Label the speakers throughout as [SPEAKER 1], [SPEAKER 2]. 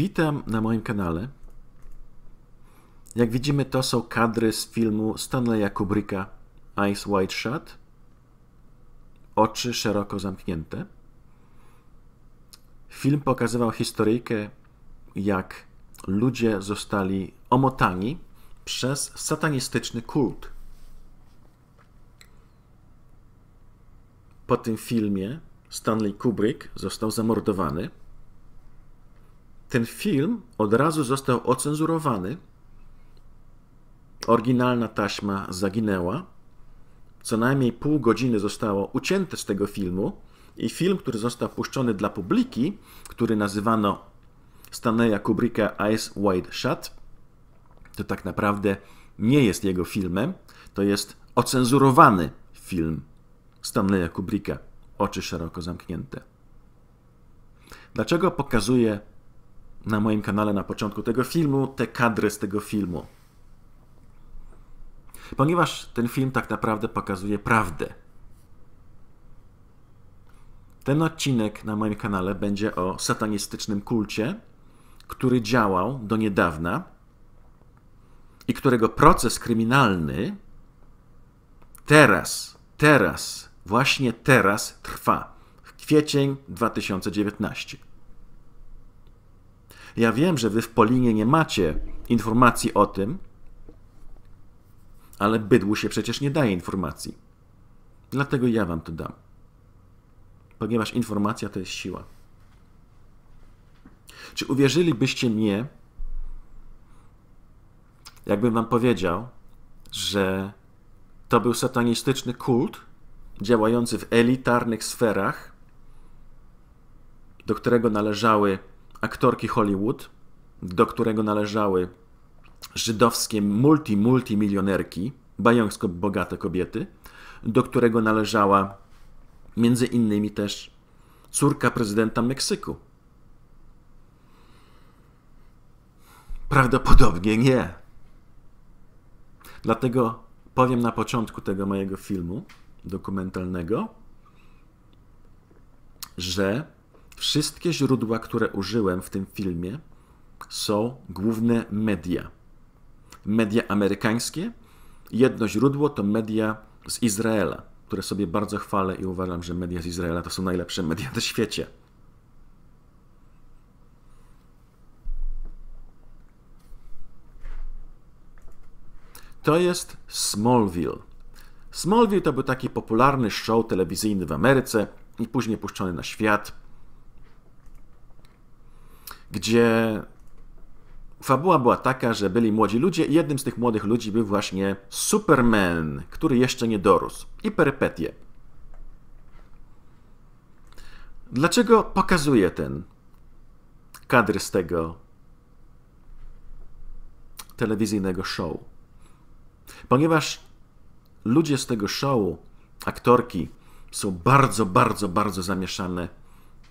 [SPEAKER 1] Witam na moim kanale. Jak widzimy, to są kadry z filmu Stanleya Kubricka Eyes White Shut. Oczy szeroko zamknięte. Film pokazywał historyjkę, jak ludzie zostali omotani przez satanistyczny kult. Po tym filmie Stanley Kubrick został zamordowany ten film od razu został ocenzurowany. Oryginalna taśma zaginęła. Co najmniej pół godziny zostało ucięte z tego filmu i film, który został puszczony dla publiki, który nazywano Stanleya Kubricka Eyes Wide Shut, to tak naprawdę nie jest jego filmem, to jest ocenzurowany film Stanleya Kubricka Oczy szeroko zamknięte. Dlaczego pokazuje na moim kanale na początku tego filmu te kadry z tego filmu. Ponieważ ten film tak naprawdę pokazuje prawdę. Ten odcinek na moim kanale będzie o satanistycznym kulcie, który działał do niedawna i którego proces kryminalny teraz, teraz, właśnie teraz trwa. w Kwiecień 2019. Ja wiem, że wy w Polinie nie macie informacji o tym, ale bydłu się przecież nie daje informacji. Dlatego ja wam to dam. Ponieważ informacja to jest siła. Czy uwierzylibyście mnie, jakbym wam powiedział, że to był satanistyczny kult działający w elitarnych sferach, do którego należały aktorki Hollywood, do którego należały żydowskie multi-multimilionerki, bajońsko bogate kobiety, do którego należała między innymi też córka prezydenta Meksyku. Prawdopodobnie nie. Dlatego powiem na początku tego mojego filmu dokumentalnego, że Wszystkie źródła, które użyłem w tym filmie, są główne media. Media amerykańskie. Jedno źródło to media z Izraela, które sobie bardzo chwalę i uważam, że media z Izraela to są najlepsze media na świecie. To jest Smallville. Smallville to był taki popularny show telewizyjny w Ameryce i później puszczony na świat gdzie fabuła była taka, że byli młodzi ludzie i jednym z tych młodych ludzi był właśnie Superman, który jeszcze nie dorósł. I perypetie. Dlaczego pokazuję ten kadr z tego telewizyjnego show? Ponieważ ludzie z tego show, aktorki, są bardzo, bardzo, bardzo zamieszane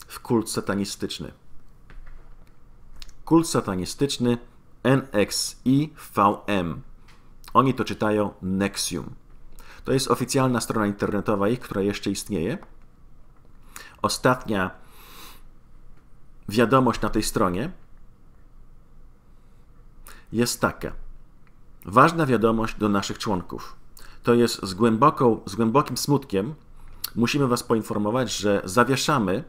[SPEAKER 1] w kult satanistyczny. Kult satanistyczny NXIVM. Oni to czytają Nexium. To jest oficjalna strona internetowa ich, która jeszcze istnieje. Ostatnia wiadomość na tej stronie jest taka. Ważna wiadomość do naszych członków. To jest z, głęboką, z głębokim smutkiem musimy Was poinformować, że zawieszamy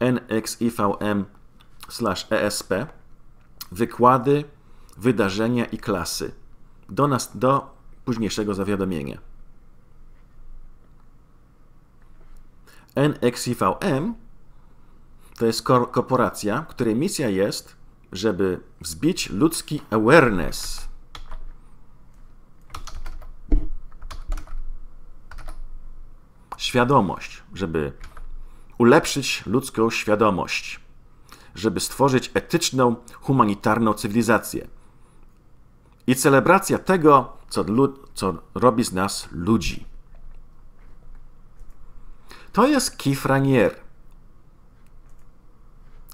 [SPEAKER 1] NXIVM/ESP wykłady, wydarzenia i klasy do, nas, do późniejszego zawiadomienia. NXIVM to jest korporacja, której misja jest, żeby wzbić ludzki awareness. Świadomość, żeby ulepszyć ludzką świadomość żeby stworzyć etyczną, humanitarną cywilizację. I celebracja tego, co, co robi z nas ludzi. To jest Kifranier.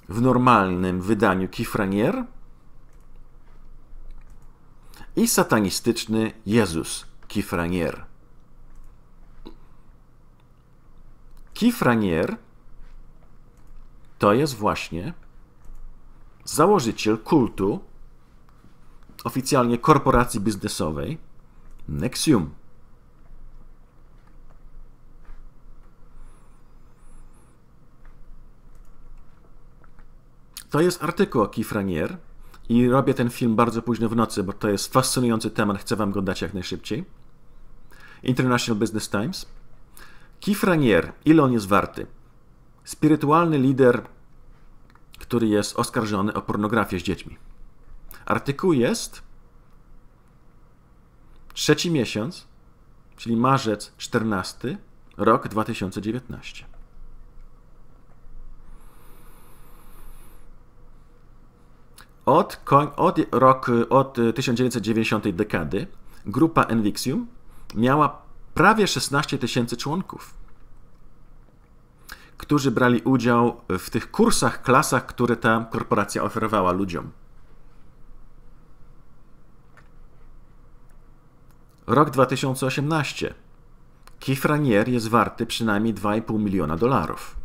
[SPEAKER 1] W normalnym wydaniu Kifranier i satanistyczny Jezus Kifranier. Kifranier to jest właśnie założyciel kultu, oficjalnie korporacji biznesowej Nexium. To jest artykuł o Kifranier i robię ten film bardzo późno w nocy, bo to jest fascynujący temat, chcę wam go dać jak najszybciej. International Business Times. Kifranier, ile on jest warty? Spirytualny lider który jest oskarżony o pornografię z dziećmi. Artykuł jest trzeci miesiąc, czyli marzec 14, rok 2019. Od, koń, od, rok, od 1990 dekady grupa Envixium miała prawie 16 tysięcy członków którzy brali udział w tych kursach, klasach, które ta korporacja oferowała ludziom. Rok 2018. Kifranier jest warty przynajmniej 2,5 miliona dolarów.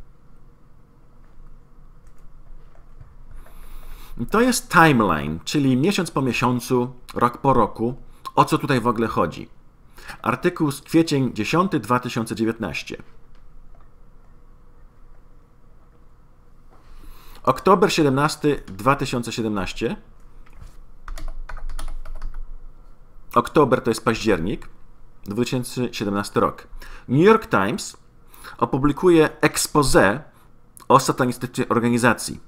[SPEAKER 1] To jest timeline, czyli miesiąc po miesiącu, rok po roku. O co tutaj w ogóle chodzi? Artykuł z kwiecień 10 2019. Oktober 17 2017. Oktober to jest październik 2017 rok. New York Times opublikuje expose o satanistycznej organizacji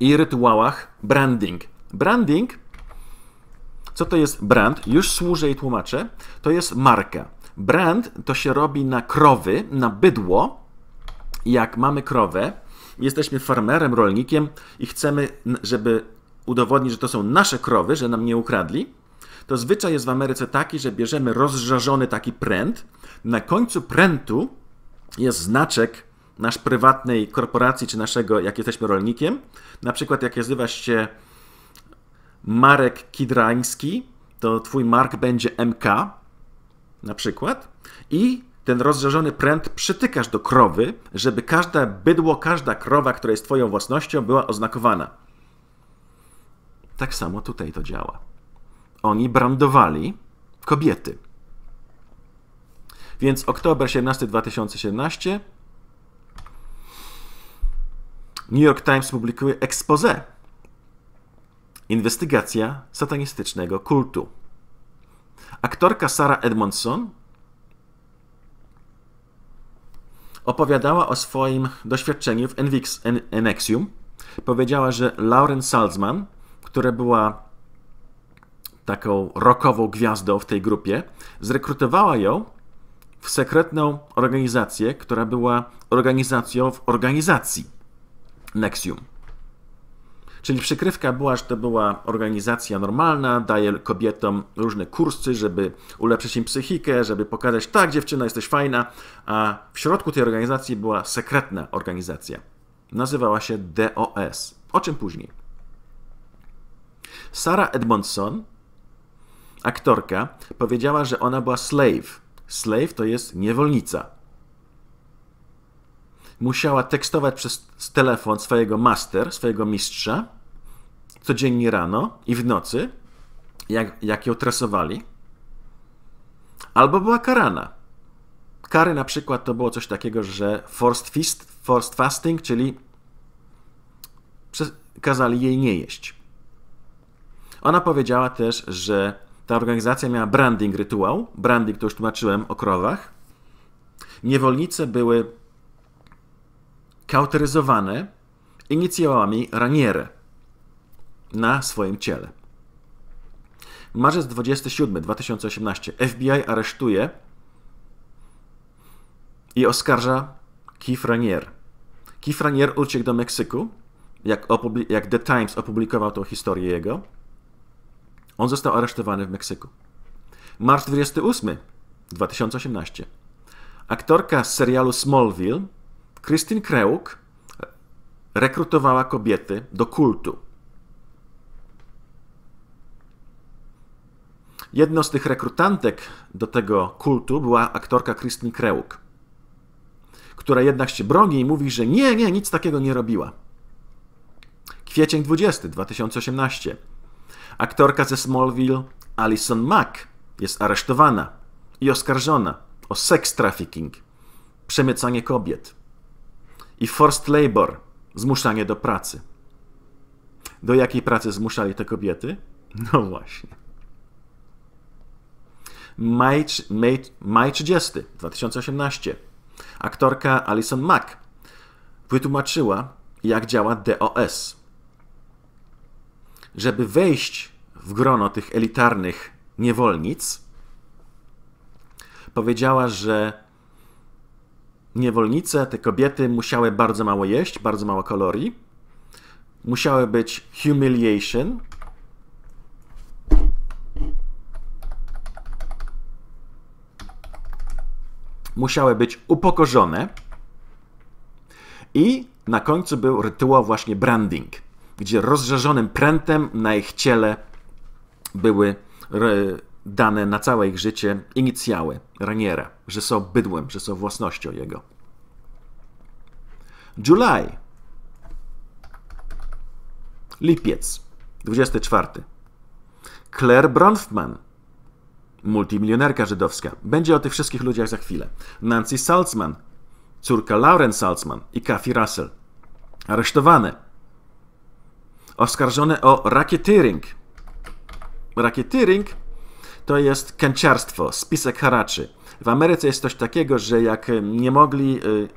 [SPEAKER 1] i rytuałach branding. Branding, co to jest brand? Już służę i tłumaczę. To jest marka. Brand to się robi na krowy, na bydło. Jak mamy krowę, jesteśmy farmerem, rolnikiem i chcemy, żeby udowodnić, że to są nasze krowy, że nam nie ukradli, to zwyczaj jest w Ameryce taki, że bierzemy rozżarzony taki pręt. Na końcu prętu jest znaczek nasz prywatnej korporacji czy naszego, jak jesteśmy rolnikiem. Na przykład jak nazywasz się Marek Kidrański, to twój mark będzie MK na przykład. I ten rozżarzony pręt przytykasz do krowy, żeby każde bydło, każda krowa, która jest twoją własnością, była oznakowana. Tak samo tutaj to działa. Oni brandowali kobiety. Więc oktober 17 2017 New York Times publikuje expose. Inwestygacja satanistycznego kultu. Aktorka Sara Edmondson opowiadała o swoim doświadczeniu w Envix en Powiedziała, że Lauren Salzman, która była taką rockową gwiazdą w tej grupie, zrekrutowała ją w sekretną organizację, która była organizacją w organizacji Nexium. Czyli przykrywka była, że to była organizacja normalna, daje kobietom różne kursy, żeby ulepszyć im psychikę, żeby pokazać, tak, dziewczyna, jesteś fajna, a w środku tej organizacji była sekretna organizacja. Nazywała się DOS. O czym później? Sara Edmondson, aktorka, powiedziała, że ona była slave. Slave to jest niewolnica musiała tekstować przez telefon swojego master, swojego mistrza, codziennie rano i w nocy, jak, jak ją tresowali, albo była karana. Kary na przykład to było coś takiego, że forced, feast, forced fasting, czyli kazali jej nie jeść. Ona powiedziała też, że ta organizacja miała branding rytuał. Branding to już tłumaczyłem o krowach. Niewolnice były kauteryzowane inicjałami Raniere na swoim ciele. Marzec 27, 2018. FBI aresztuje i oskarża Keith Ranier. Keith Ranier uciekł do Meksyku, jak, jak The Times opublikował tą historię jego. On został aresztowany w Meksyku. Marzec 28, 2018. Aktorka z serialu Smallville Krystyn Kreuk rekrutowała kobiety do kultu. Jedną z tych rekrutantek do tego kultu była aktorka Krystyn Kreuk, która jednak się broni i mówi, że nie, nie, nic takiego nie robiła. Kwiecień 20, 2018. Aktorka ze Smallville Alison Mack jest aresztowana i oskarżona o sex trafficking, przemycanie kobiet i forced labor, zmuszanie do pracy. Do jakiej pracy zmuszali te kobiety? No właśnie. Maj, maj, maj 30, 2018. Aktorka Alison Mack wytłumaczyła, jak działa DOS. Żeby wejść w grono tych elitarnych niewolnic, powiedziała, że niewolnice, te kobiety musiały bardzo mało jeść, bardzo mało kalorii. Musiały być humiliation. Musiały być upokorzone. I na końcu był rytuał właśnie branding, gdzie rozżarzonym prętem na ich ciele były dane na całe ich życie inicjały Raniera, że są bydłem, że są własnością jego. July. Lipiec. 24. Claire Bronfman, multimilionerka żydowska. Będzie o tych wszystkich ludziach za chwilę. Nancy Salzman, córka Lauren Salzman i Kathy Russell. Aresztowane. Oskarżone o racketeering. Racketeering to jest kęciarstwo, spisek haraczy. W Ameryce jest coś takiego, że jak nie mogli. Y,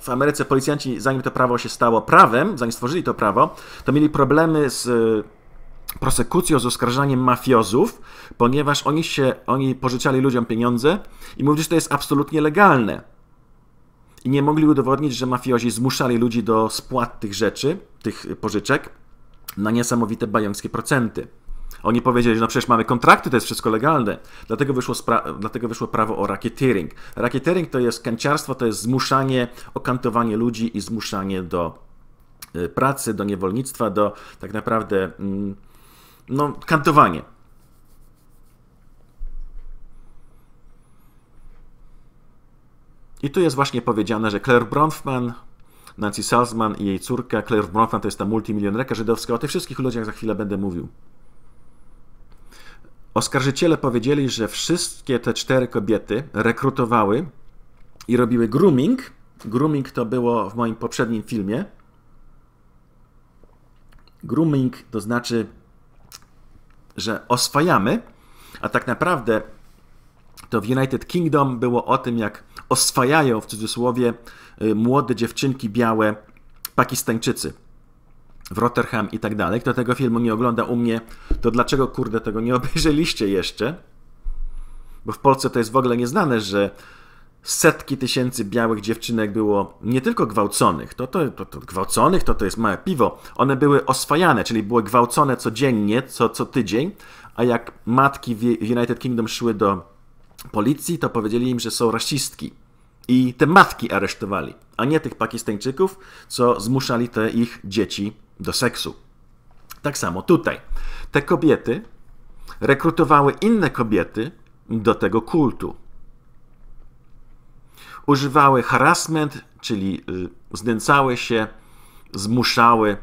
[SPEAKER 1] w Ameryce policjanci, zanim to prawo się stało prawem, zanim stworzyli to prawo, to mieli problemy z y, prosekucją, z oskarżaniem mafiozów, ponieważ oni się, oni pożyczali ludziom pieniądze i mówili, że to jest absolutnie legalne. I nie mogli udowodnić, że mafiozi zmuszali ludzi do spłat tych rzeczy, tych pożyczek, na niesamowite bająckie procenty. Oni powiedzieli, że no przecież mamy kontrakty, to jest wszystko legalne. Dlatego wyszło, dlatego wyszło prawo o rakietering. Rakietering to jest kanciarstwo, to jest zmuszanie, okantowanie ludzi i zmuszanie do y, pracy, do niewolnictwa, do tak naprawdę mm, no, kantowanie. I tu jest właśnie powiedziane, że Claire Bronfman, Nancy Salzman i jej córka, Claire Bronfman to jest ta multimilionerka żydowska, o tych wszystkich ludziach za chwilę będę mówił. Oskarżyciele powiedzieli, że wszystkie te cztery kobiety rekrutowały i robiły grooming. Grooming to było w moim poprzednim filmie. Grooming to znaczy, że oswajamy, a tak naprawdę to w United Kingdom było o tym, jak oswajają w cudzysłowie y, młode dziewczynki białe Pakistańczycy w Rotterdam i tak dalej, kto tego filmu nie ogląda u mnie, to dlaczego kurde tego nie obejrzeliście jeszcze? Bo w Polsce to jest w ogóle nieznane, że setki tysięcy białych dziewczynek było nie tylko gwałconych, to, to, to, to gwałconych to to jest małe piwo, one były oswajane, czyli były gwałcone codziennie, co, co tydzień, a jak matki w United Kingdom szły do policji, to powiedzieli im, że są rasistki. I te matki aresztowali, a nie tych Pakistańczyków, co zmuszali te ich dzieci do seksu. Tak samo tutaj. Te kobiety rekrutowały inne kobiety do tego kultu. Używały harassment, czyli y, znęcały się, zmuszały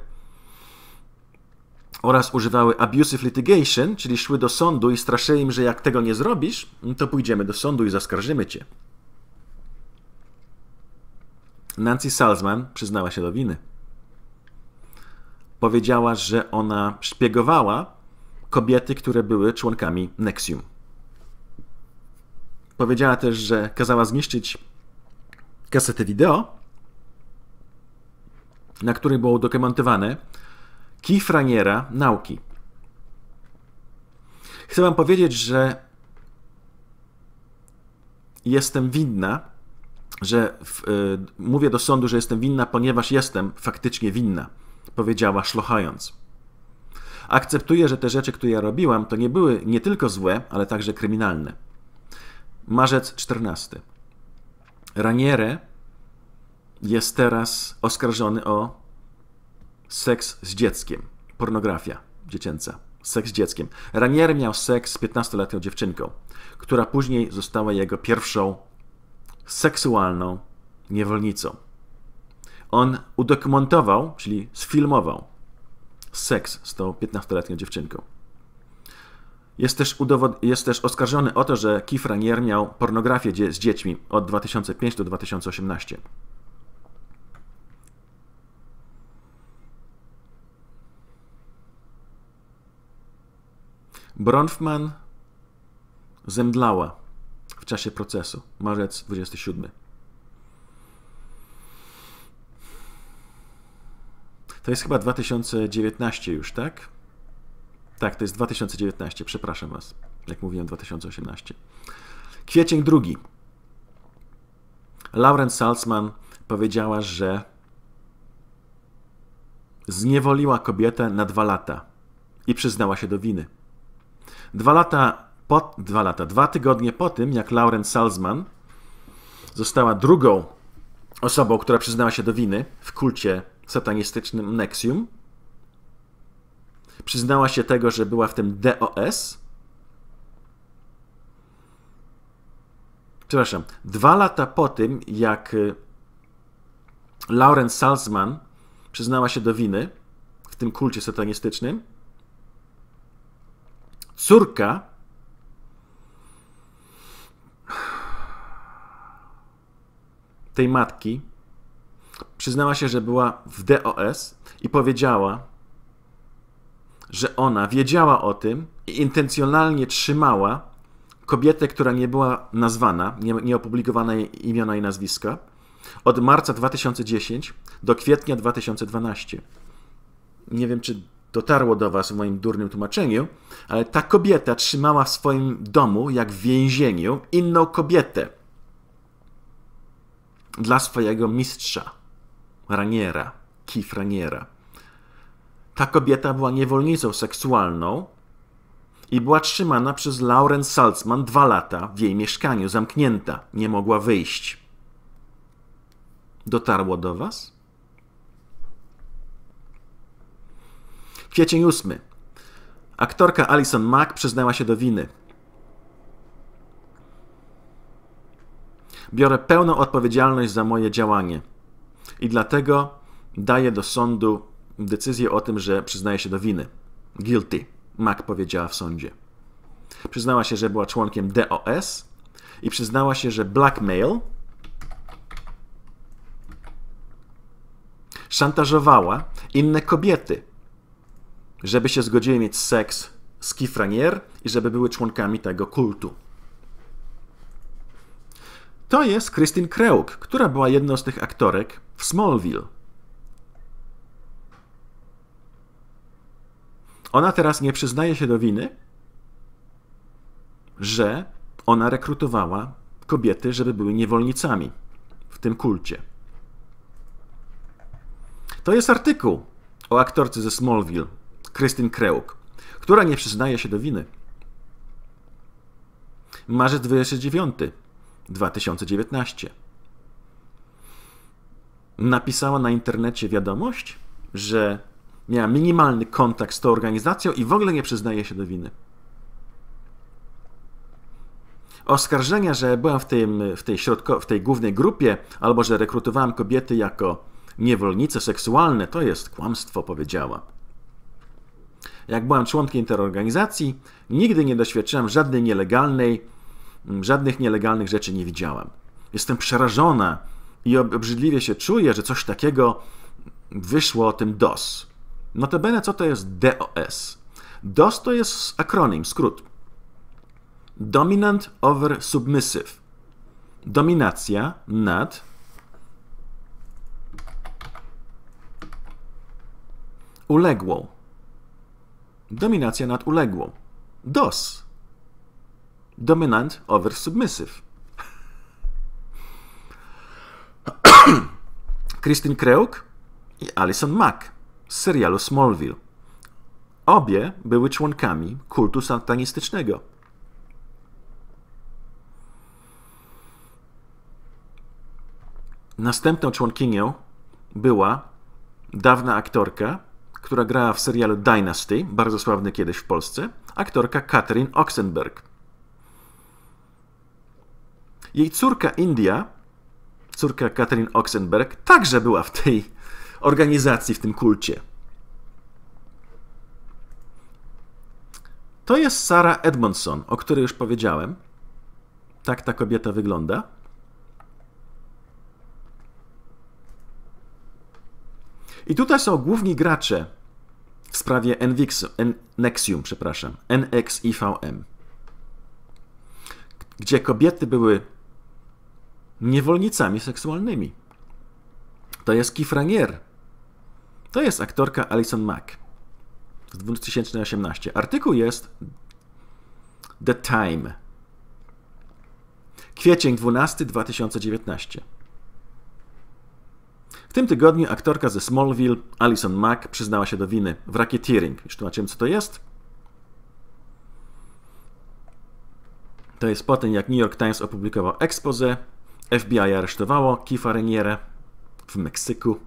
[SPEAKER 1] oraz używały abusive litigation, czyli szły do sądu i straszyły im, że jak tego nie zrobisz, to pójdziemy do sądu i zaskarżymy cię. Nancy Salzman przyznała się do winy powiedziała, że ona szpiegowała kobiety, które były członkami Nexium. Powiedziała też, że kazała zniszczyć kasetę wideo, na której było udokumentowane kifraniera nauki. Chcę wam powiedzieć, że jestem winna, że w, y, mówię do sądu, że jestem winna, ponieważ jestem faktycznie winna powiedziała szlochając. Akceptuję, że te rzeczy, które ja robiłam, to nie były nie tylko złe, ale także kryminalne. Marzec 14. Raniere jest teraz oskarżony o seks z dzieckiem, pornografia dziecięca, seks z dzieckiem. Raniere miał seks z 15-letnią dziewczynką, która później została jego pierwszą seksualną niewolnicą on udokumentował, czyli sfilmował seks z tą 15-letnią dziewczynką. Jest też, jest też oskarżony o to, że Keith Ranier miał pornografię z dziećmi od 2005 do 2018. Bronfman zemdlała w czasie procesu, marzec 27. To jest chyba 2019 już, tak? Tak, to jest 2019, przepraszam Was. Jak mówiłem, 2018. Kwiecień drugi. Lauren Salzman powiedziała, że zniewoliła kobietę na dwa lata i przyznała się do winy. Dwa lata, po, dwa lata, dwa tygodnie po tym, jak Lauren Salzman została drugą osobą, która przyznała się do winy w kulcie satanistycznym Nexium. Przyznała się tego, że była w tym DOS. Przepraszam, dwa lata po tym, jak y, Lauren Salzman przyznała się do winy w tym kulcie satanistycznym, córka tej matki przyznała się, że była w DOS i powiedziała, że ona wiedziała o tym i intencjonalnie trzymała kobietę, która nie była nazwana, nie, nie opublikowano jej imiona i nazwiska, od marca 2010 do kwietnia 2012. Nie wiem, czy dotarło do Was w moim durnym tłumaczeniu, ale ta kobieta trzymała w swoim domu, jak w więzieniu, inną kobietę dla swojego mistrza. Raniera, Keith Raniera. Ta kobieta była niewolnicą seksualną i była trzymana przez Lauren Salzman dwa lata w jej mieszkaniu, zamknięta, nie mogła wyjść. Dotarło do Was? Kwiecień ósmy. Aktorka Alison Mack przyznała się do winy. Biorę pełną odpowiedzialność za moje działanie. I dlatego daje do sądu decyzję o tym, że przyznaje się do winy. Guilty, Mac powiedziała w sądzie. Przyznała się, że była członkiem DOS i przyznała się, że blackmail szantażowała inne kobiety, żeby się zgodziły mieć seks z Kifranier i żeby były członkami tego kultu. To jest Christine Kreuk, która była jedną z tych aktorek, w Smallville. Ona teraz nie przyznaje się do winy, że ona rekrutowała kobiety, żeby były niewolnicami w tym kulcie. To jest artykuł o aktorce ze Smallville, Krystyn Kreuk, która nie przyznaje się do winy. Marzec 29, 2019 napisała na internecie wiadomość, że miała minimalny kontakt z tą organizacją i w ogóle nie przyznaje się do winy. Oskarżenia, że byłam w, tym, w, tej środko, w tej głównej grupie, albo że rekrutowałam kobiety jako niewolnice seksualne, to jest kłamstwo, powiedziała. Jak byłam członkiem tej organizacji, nigdy nie doświadczyłam żadnej nielegalnej, żadnych nielegalnych rzeczy nie widziałam. Jestem przerażona i obrzydliwie się czuję, że coś takiego wyszło o tym DOS. Notabene, co to jest DOS? DOS to jest akronim, skrót. Dominant over submissive. Dominacja nad uległą. Dominacja nad uległą. DOS. Dominant over submissive. Kristin Kreuk i Alison Mack z serialu Smallville. Obie były członkami kultu satanistycznego. Następną członkinią była dawna aktorka, która grała w serialu Dynasty, bardzo sławny kiedyś w Polsce, aktorka Katrin Oxenberg. Jej córka India Córka Katrin Oxenberg także była w tej organizacji, w tym kulcie. To jest Sara Edmondson, o której już powiedziałem. Tak ta kobieta wygląda. I tutaj są główni gracze w sprawie NVX, Nexium, przepraszam, NXIVM, gdzie kobiety były niewolnicami seksualnymi. To jest Kifranier. To jest aktorka Alison Mack z 2018. Artykuł jest The Time. Kwiecień 12 2019. W tym tygodniu aktorka ze Smallville, Alison Mack, przyznała się do winy w racketeering. Już tłumaczyłem, co to jest. To jest po tym, jak New York Times opublikował expose FBI aresztowało Kifa Renierę w Meksyku.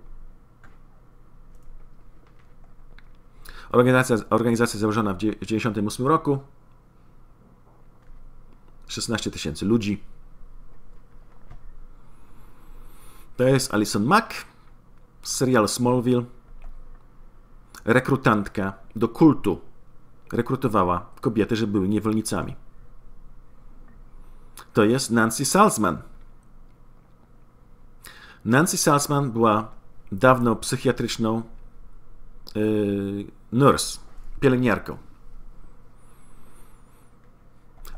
[SPEAKER 1] Organizacja, organizacja założona w 1998 roku. 16 tysięcy ludzi. To jest Alison Mack z serialu Smallville. Rekrutantka do kultu rekrutowała kobiety, że były niewolnicami. To jest Nancy Salzman Nancy Salzman była dawno psychiatryczną yy, nurse, pielęgniarką.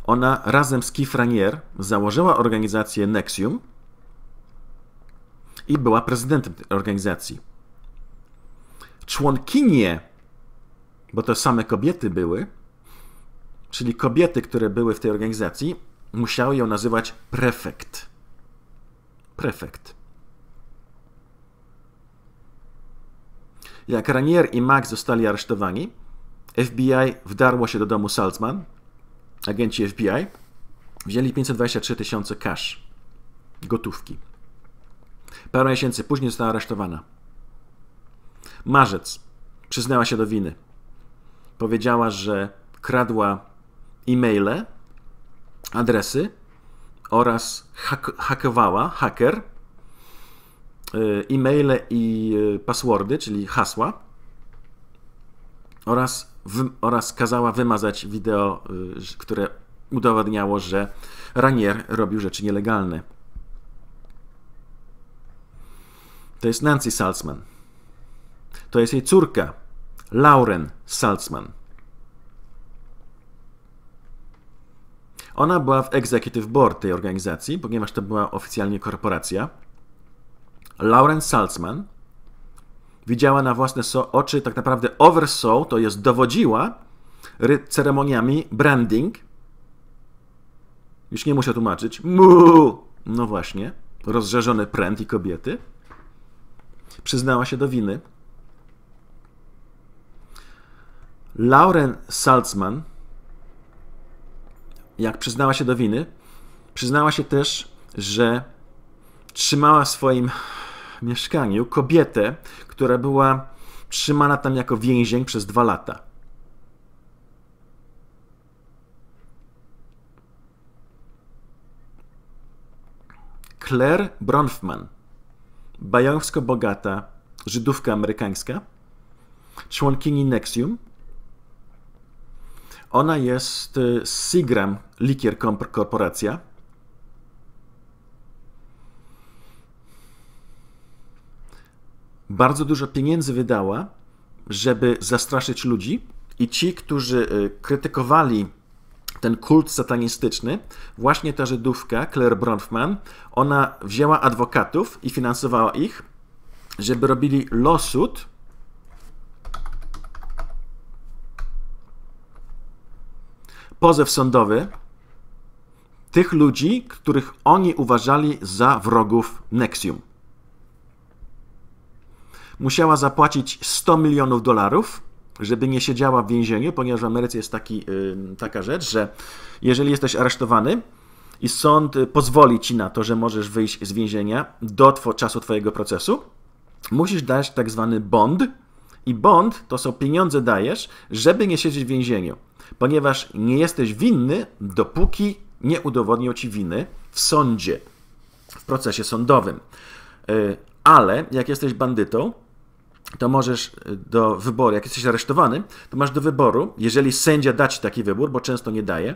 [SPEAKER 1] Ona razem z Keith Ranier założyła organizację Nexium i była prezydentem tej organizacji. Członkinie, bo to same kobiety były, czyli kobiety, które były w tej organizacji, musiały ją nazywać prefekt. Prefekt. Jak Ranier i Max zostali aresztowani, FBI wdarło się do domu Salzman, agenci FBI, wzięli 523 tysiące cash, gotówki. Parę miesięcy później została aresztowana. Marzec przyznała się do winy. Powiedziała, że kradła e-maile, adresy oraz hak hakowała, haker, Y, e-maile i y, passwordy, czyli hasła oraz, w, oraz kazała wymazać wideo, y, które udowadniało, że Ranier robił rzeczy nielegalne. To jest Nancy Salzman. To jest jej córka, Lauren Salzman. Ona była w executive board tej organizacji, ponieważ to była oficjalnie korporacja. Lauren Salzman widziała na własne so oczy, tak naprawdę oversaw, to jest dowodziła ceremoniami branding. Już nie muszę tłumaczyć. Mu! No właśnie, rozżarzony pręt i kobiety. Przyznała się do winy. Lauren Salzman, jak przyznała się do winy, przyznała się też, że trzymała swoim mieszkaniu kobietę, która była trzymana tam jako więzień przez dwa lata. Claire Bronfman, bajowsko bogata Żydówka amerykańska, członkini Nexium. Ona jest y, Sigram Likier Korporacja bardzo dużo pieniędzy wydała, żeby zastraszyć ludzi, i ci, którzy y, krytykowali ten kult satanistyczny, właśnie ta Żydówka, Claire Bronfman, ona wzięła adwokatów i finansowała ich, żeby robili losud. Pozew sądowy tych ludzi, których oni uważali za wrogów Nexium musiała zapłacić 100 milionów dolarów, żeby nie siedziała w więzieniu, ponieważ w Ameryce jest taki, taka rzecz, że jeżeli jesteś aresztowany i sąd y, pozwoli ci na to, że możesz wyjść z więzienia do two, czasu twojego procesu, musisz dać tak zwany bond. I bond to są pieniądze dajesz, żeby nie siedzieć w więzieniu, ponieważ nie jesteś winny, dopóki nie udowodnią ci winy w sądzie, w procesie sądowym. Y, ale jak jesteś bandytą, to możesz y, do wyboru, jak jesteś aresztowany, to masz do wyboru, jeżeli sędzia da ci taki wybór, bo często nie daje,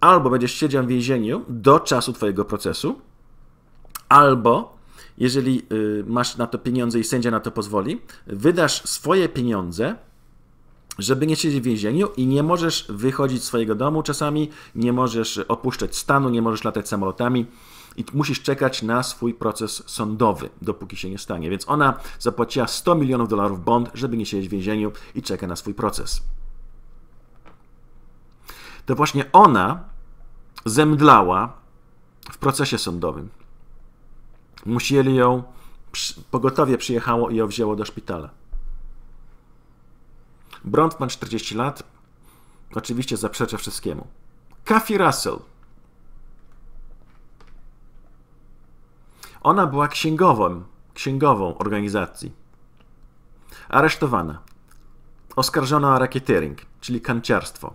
[SPEAKER 1] albo będziesz siedział w więzieniu do czasu twojego procesu, albo jeżeli y, masz na to pieniądze i sędzia na to pozwoli, wydasz swoje pieniądze, żeby nie siedzieć w więzieniu i nie możesz wychodzić z swojego domu czasami, nie możesz opuszczać stanu, nie możesz latać samolotami i musisz czekać na swój proces sądowy, dopóki się nie stanie. Więc ona zapłaciła 100 milionów dolarów bond, żeby nie siedzieć w więzieniu i czeka na swój proces. To właśnie ona zemdlała w procesie sądowym. Musieli ją, pogotowie przyjechało i ją wzięło do szpitala. Bront 40 lat, oczywiście zaprzecza wszystkiemu. Kathy Russell, Ona była księgową, księgową organizacji. Aresztowana. Oskarżona o rakietering, czyli kanciarstwo.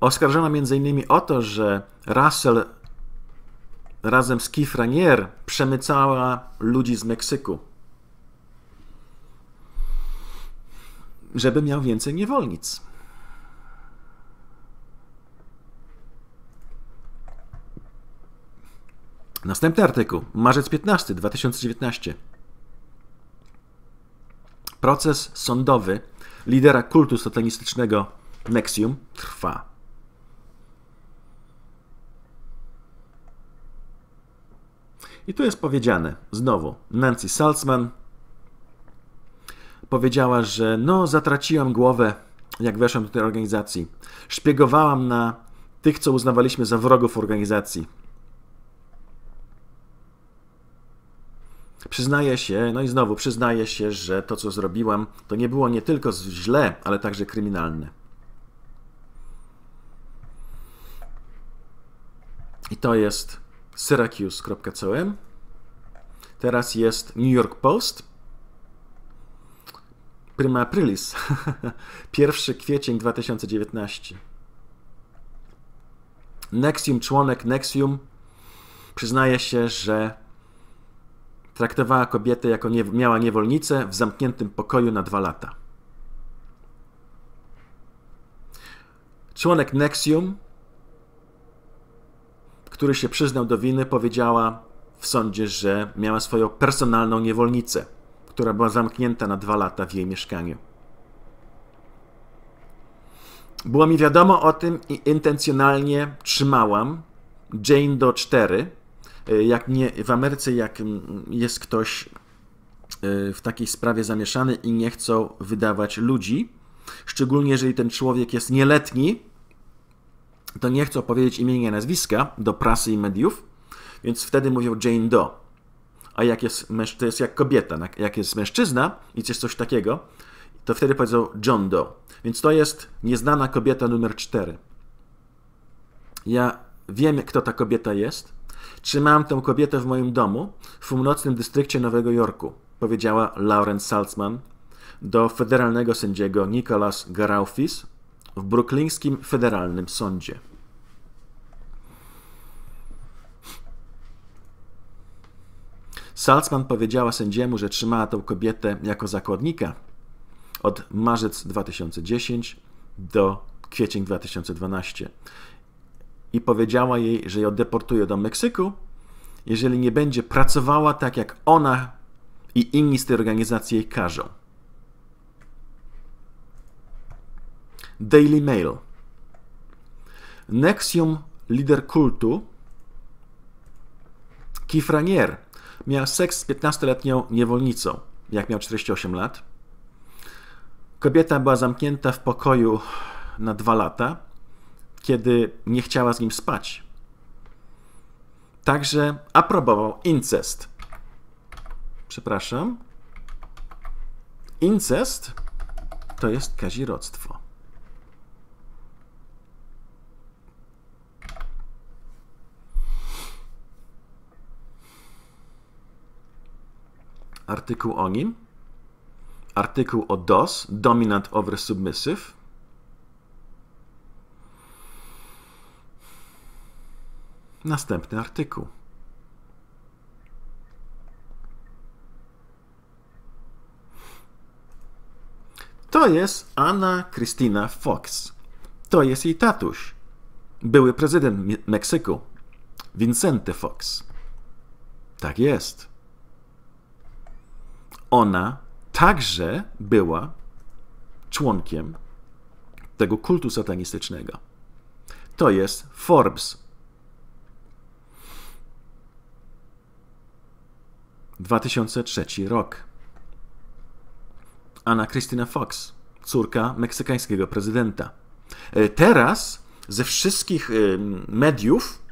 [SPEAKER 1] Oskarżona m.in. o to, że Russell razem z Keith Ranier przemycała ludzi z Meksyku. Żeby miał więcej niewolnic. Następny artykuł, marzec 15, 2019. Proces sądowy lidera kultu satanistycznego Nexium trwa. I tu jest powiedziane, znowu, Nancy Salzman powiedziała, że no, zatraciłam głowę, jak weszłam do tej organizacji. Szpiegowałam na tych, co uznawaliśmy za wrogów organizacji Przyznaję się, no i znowu przyznaję się, że to, co zrobiłam, to nie było nie tylko źle, ale także kryminalne. I to jest Syracuse.com. Teraz jest New York Post. Prima aprilis. 1 kwiecień 2019. Nexium, członek Nexium przyznaje się, że traktowała kobietę jako nie, miała niewolnicę w zamkniętym pokoju na dwa lata. Członek Nexium, który się przyznał do winy, powiedziała w sądzie, że miała swoją personalną niewolnicę, która była zamknięta na dwa lata w jej mieszkaniu. Było mi wiadomo o tym i intencjonalnie trzymałam Jane do 4, E, jak nie, w Ameryce, jak mm, jest ktoś e, w takiej sprawie zamieszany i nie chcą wydawać ludzi, szczególnie jeżeli ten człowiek jest nieletni, to nie chcą powiedzieć imienia i nazwiska do prasy i mediów, więc wtedy mówią Jane Doe. A jak jest, to jest jak kobieta, jak jest mężczyzna i coś, coś takiego, to wtedy powiedzą John Doe. Więc to jest nieznana kobieta numer 4. Ja wiem, kto ta kobieta jest, Trzymałam tę kobietę w moim domu w północnym dystrykcie Nowego Jorku, powiedziała Lauren Salzman do federalnego sędziego Nicholas Garaufis w bruklińskim federalnym sądzie. Salzman powiedziała sędziemu, że trzymała tę kobietę jako zakładnika od marzec 2010 do kwiecień 2012 i powiedziała jej, że ją deportuje do Meksyku, jeżeli nie będzie pracowała tak, jak ona i inni z tej organizacji jej każą. Daily Mail. Nexium, lider kultu, Kifranier, miał seks z 15-letnią niewolnicą, jak miał 48 lat. Kobieta była zamknięta w pokoju na dwa lata kiedy nie chciała z nim spać. Także aprobował incest. Przepraszam. Incest to jest kazirodztwo. Artykuł o nim. Artykuł o DOS, Dominant Over Submissive Następny artykuł. To jest Anna Christina Fox. To jest jej tatuś. Były prezydent Meksyku. Vicente Fox. Tak jest. Ona także była członkiem tego kultu satanistycznego. To jest Forbes 2003 rok. Anna Christina Fox, córka meksykańskiego prezydenta. E, teraz ze wszystkich e, mediów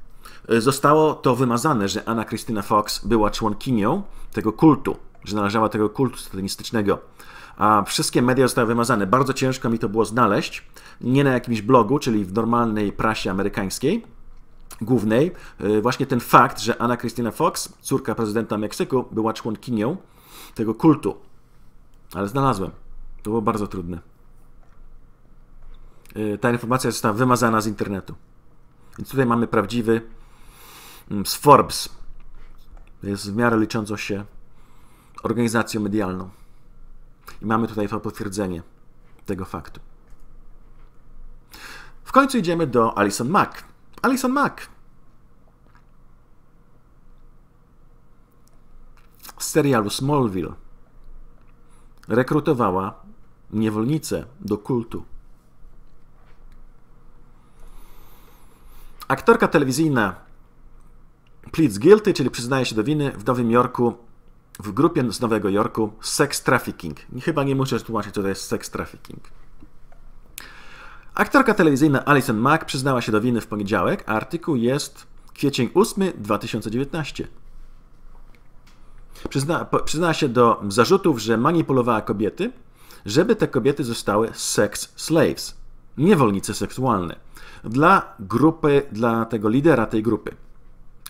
[SPEAKER 1] e, zostało to wymazane, że Anna Christina Fox była członkinią tego kultu, że należała tego kultu satanistycznego. A wszystkie media zostały wymazane. Bardzo ciężko mi to było znaleźć. Nie na jakimś blogu, czyli w normalnej prasie amerykańskiej, głównej e, właśnie ten fakt, że Anna Christina Fox, córka prezydenta Meksyku, była członkinią tego kultu. Ale znalazłem. To było bardzo trudne. E, ta informacja została wymazana z internetu. Więc tutaj mamy prawdziwy mm, z Forbes. Jest w miarę liczącą się organizacją medialną. I mamy tutaj potwierdzenie tego faktu. W końcu idziemy do Alison Mack, Alison Mack. Z serialu Smallville rekrutowała niewolnicę do kultu. Aktorka telewizyjna Pleads Guilty, czyli przyznaje się do winy w Nowym Jorku, w grupie z Nowego Jorku, Sex Trafficking. Chyba nie muszę tłumaczyć, co to jest Sex Trafficking. Aktorka telewizyjna Alison Mack przyznała się do winy w poniedziałek, a artykuł jest kwiecień 8 2019. Przyzna, po, przyznała się do zarzutów, że manipulowała kobiety, żeby te kobiety zostały sex slaves, niewolnice seksualne, dla grupy, dla tego lidera tej grupy,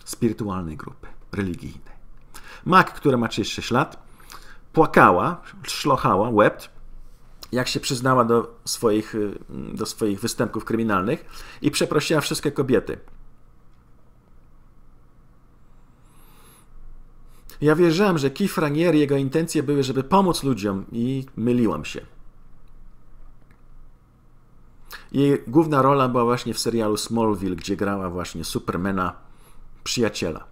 [SPEAKER 1] spirytualnej grupy, religijnej. Mack, która ma 36 lat, płakała, szlochała, wept, jak się przyznała do swoich, y, do swoich występków kryminalnych i przeprosiła wszystkie kobiety. Ja wierzyłam, że Keith Ranier i jego intencje były, żeby pomóc ludziom i myliłam się. Jej główna rola była właśnie w serialu Smallville, gdzie grała właśnie Supermana, przyjaciela.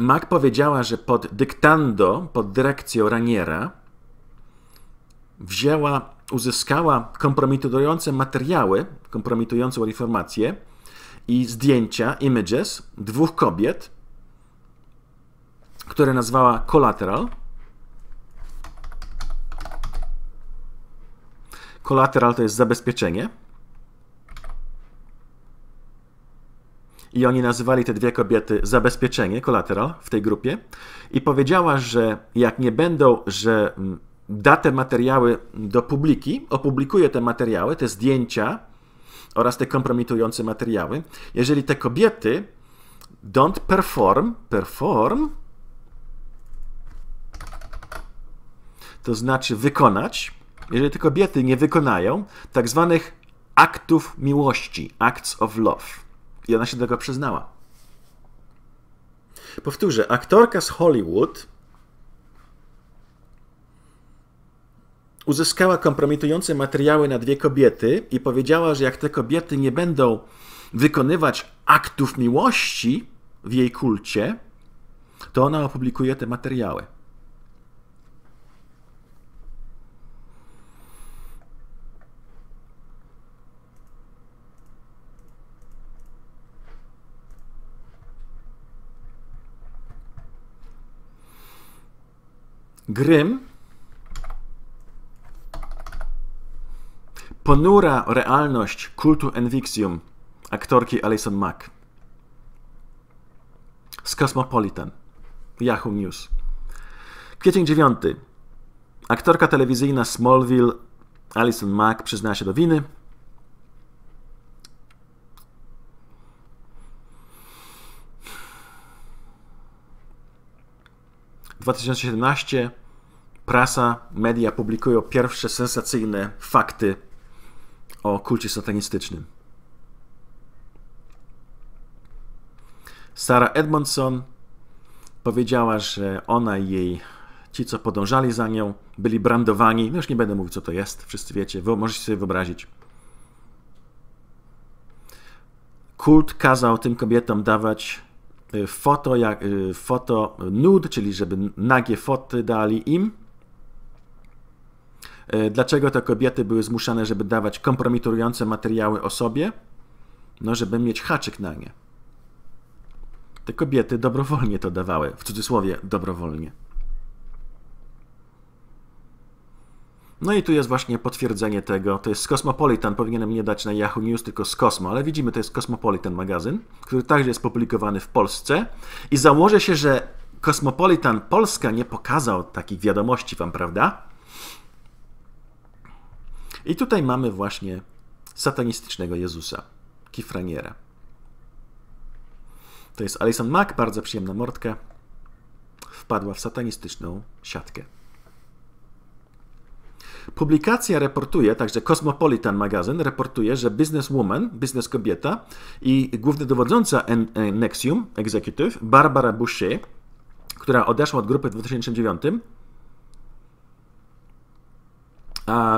[SPEAKER 1] Mac powiedziała, że pod dyktando, pod dyrekcją Raniera, wzięła, uzyskała kompromitujące materiały, kompromitującą informację i zdjęcia, images dwóch kobiet, które nazwała collateral. Collateral to jest zabezpieczenie. i oni nazywali te dwie kobiety zabezpieczenie, kolateral w tej grupie i powiedziała, że jak nie będą, że mm, da te materiały do publiki, opublikuje te materiały, te zdjęcia oraz te kompromitujące materiały, jeżeli te kobiety don't perform, perform, to znaczy wykonać, jeżeli te kobiety nie wykonają tak zwanych aktów miłości, acts of love. I ona się do tego przyznała. Powtórzę, aktorka z Hollywood uzyskała kompromitujące materiały na dwie kobiety i powiedziała, że jak te kobiety nie będą wykonywać aktów miłości w jej kulcie, to ona opublikuje te materiały. Grym, ponura realność kultu Envixium aktorki Alison Mack z Cosmopolitan, Yahoo News. Kwiecień 9. Aktorka telewizyjna Smallville Alison Mack przyzna się do winy, 2017 prasa, media publikują pierwsze sensacyjne fakty o kulcie satanistycznym. Sara Edmondson powiedziała, że ona i jej ci, co podążali za nią, byli brandowani. No już nie będę mówił, co to jest, wszyscy wiecie, Wy możecie sobie wyobrazić. Kult kazał tym kobietom dawać Y, foto, jak, y, foto nude, czyli żeby nagie foty dali im. Y, dlaczego te kobiety były zmuszane, żeby dawać kompromitujące materiały o sobie? No, żeby mieć haczyk na nie. Te kobiety dobrowolnie to dawały, w cudzysłowie dobrowolnie. No i tu jest właśnie potwierdzenie tego. To jest z Cosmopolitan, powinienem nie dać na Yahoo News, tylko z Cosmo, ale widzimy, to jest Cosmopolitan magazyn, który także jest publikowany w Polsce i założę się, że Cosmopolitan Polska nie pokazał takich wiadomości wam, prawda? I tutaj mamy właśnie satanistycznego Jezusa, Kifraniera. To jest Alison Mack, bardzo przyjemna mordka. Wpadła w satanistyczną siatkę. Publikacja reportuje, także Cosmopolitan Magazyn reportuje, że bizneswoman, biznes kobieta i główny dowodząca e, Nexium Executive, Barbara Boucher, która odeszła od grupy w 2009,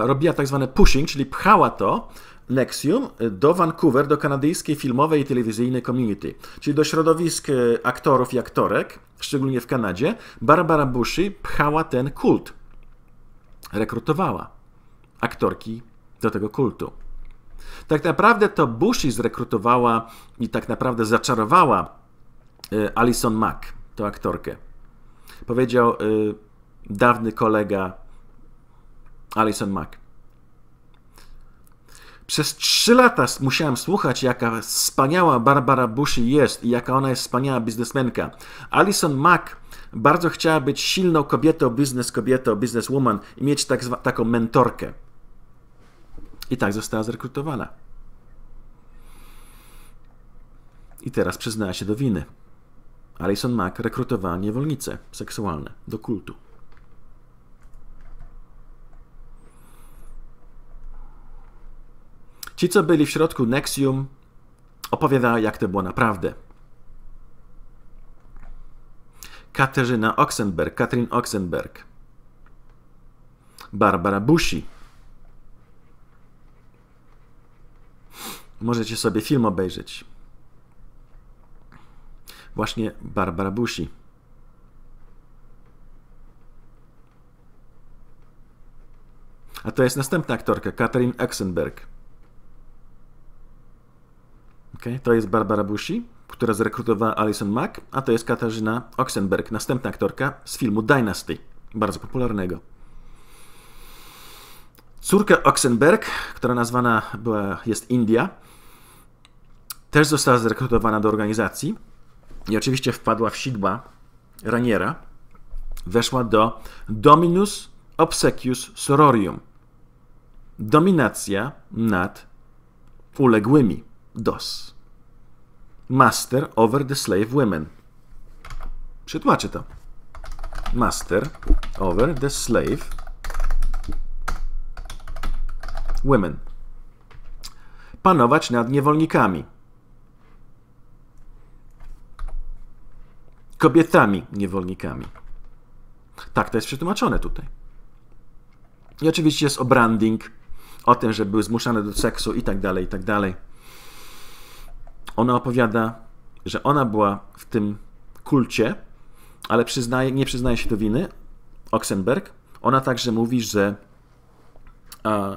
[SPEAKER 1] robiła tak zwane pushing, czyli pchała to Nexium do Vancouver, do kanadyjskiej filmowej i telewizyjnej community, czyli do środowisk e, aktorów i aktorek, szczególnie w Kanadzie. Barbara Bushi pchała ten kult rekrutowała aktorki do tego kultu. Tak naprawdę to Bushi zrekrutowała i tak naprawdę zaczarowała y, Alison Mack, tą aktorkę. Powiedział y, dawny kolega Alison Mack. Przez trzy lata musiałem słuchać, jaka wspaniała Barbara Bushi jest i jaka ona jest wspaniała biznesmenka. Alison Mack bardzo chciała być silną kobietą, biznes kobietą, bizneswoman i mieć tak zwa, taką mentorkę. I tak została zrekrutowana. I teraz przyznała się do winy. Alison Mack rekrutowała niewolnice seksualne do kultu. Ci, co byli w środku Nexium, opowiadają, jak to było naprawdę. Katarzyna Oxenberg, Katrin Oxenberg, Barbara Bushi. Możecie sobie film obejrzeć. Właśnie Barbara Bushi. A to jest następna aktorka, Katrin Oxenberg. Okay, to jest Barbara Bushi która zrekrutowała Alison Mack, a to jest Katarzyna Oxenberg, następna aktorka z filmu Dynasty, bardzo popularnego. Córka Oxenberg, która nazwana była, jest India, też została zrekrutowana do organizacji i oczywiście wpadła w sidła Raniera. Weszła do Dominus Obsequius Sororium. Dominacja nad uległymi. DOS master over the slave women. Przetłumaczę to. Master over the slave women. Panować nad niewolnikami. Kobietami niewolnikami. Tak to jest przetłumaczone tutaj. I oczywiście jest o branding, o tym, że były zmuszane do seksu i tak dalej, i tak dalej ona opowiada, że ona była w tym kulcie, ale przyznaje, nie przyznaje się do winy. Oxenberg. Ona także mówi, że a,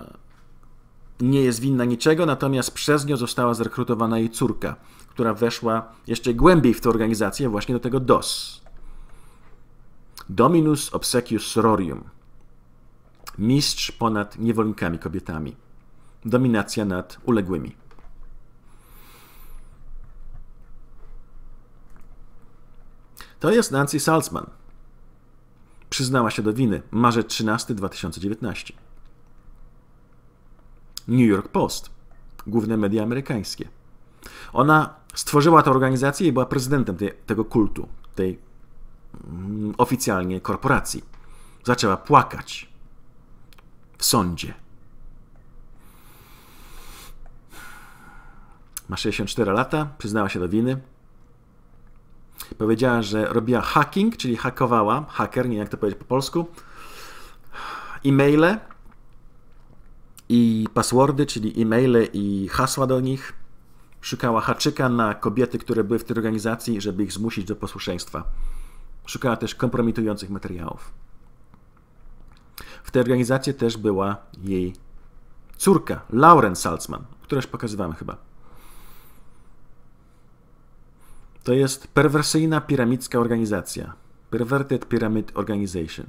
[SPEAKER 1] nie jest winna niczego, natomiast przez nią została zrekrutowana jej córka, która weszła jeszcze głębiej w tę organizację, właśnie do tego DOS. Dominus obsecius Sororium. Mistrz ponad niewolnikami kobietami. Dominacja nad uległymi. To jest Nancy Salzman. Przyznała się do winy. Marzec 13, 2019. New York Post. Główne media amerykańskie. Ona stworzyła tę organizację i była prezydentem tego kultu, tej mm, oficjalnie korporacji. Zaczęła płakać w sądzie. Ma 64 lata, przyznała się do winy, powiedziała, że robiła hacking, czyli hakowała, hacker, nie wiem jak to powiedzieć po polsku, e-maile i passwordy, czyli e-maile i hasła do nich. Szukała haczyka na kobiety, które były w tej organizacji, żeby ich zmusić do posłuszeństwa. Szukała też kompromitujących materiałów. W tej organizacji też była jej córka, Lauren Salzman, którą już pokazywałem chyba. To jest perwersyjna piramidzka organizacja. Perverted Pyramid Organization.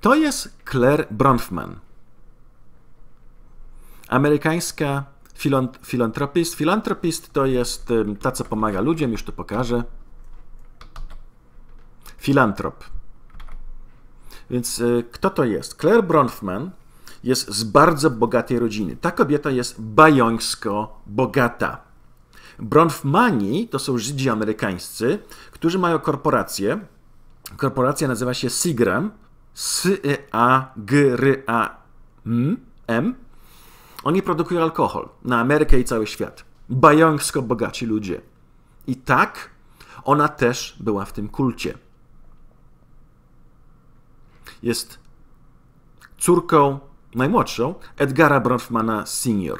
[SPEAKER 1] To jest Claire Bronfman. Amerykańska filantropist. Filantropist to jest ta, co pomaga ludziom, już to pokażę. Filantrop. Więc e, kto to jest? Claire Bronfman jest z bardzo bogatej rodziny. Ta kobieta jest bajońsko bogata. Bronfmani to są Żydzi amerykańscy, którzy mają korporację. Korporacja nazywa się Sigram. S-A-G-R-A-M. Oni produkują alkohol na Amerykę i cały świat. Bajońsko bogaci ludzie. I tak ona też była w tym kulcie. Jest córką najmłodszą, Edgara Bronfmana Senior.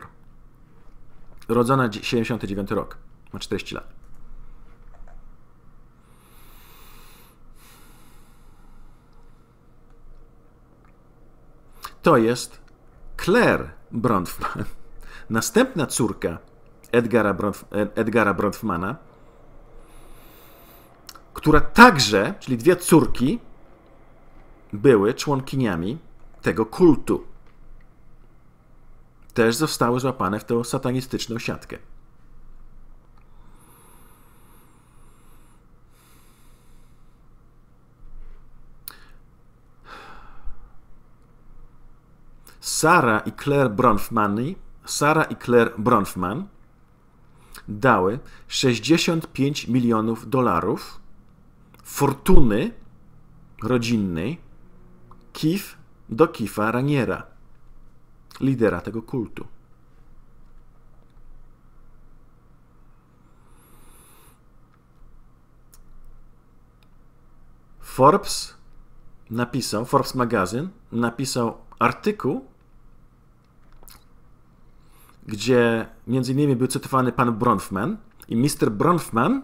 [SPEAKER 1] Rodzona 79 rok, ma 40 lat. To jest Claire Bronfman. Następna córka Edgara, Bronf Edgara Bronfmana, która także, czyli dwie córki, były członkiniami tego kultu też zostały złapane w tę satanistyczną siatkę. Sara i Claire Bronfman, Sara i Claire Bronfman dały 65 milionów dolarów fortuny rodzinnej Kif do Kifa Raniera lidera tego kultu. Forbes napisał, Forbes magazyn napisał artykuł, gdzie między innymi był cytowany pan Bronfman i Mr. Bronfman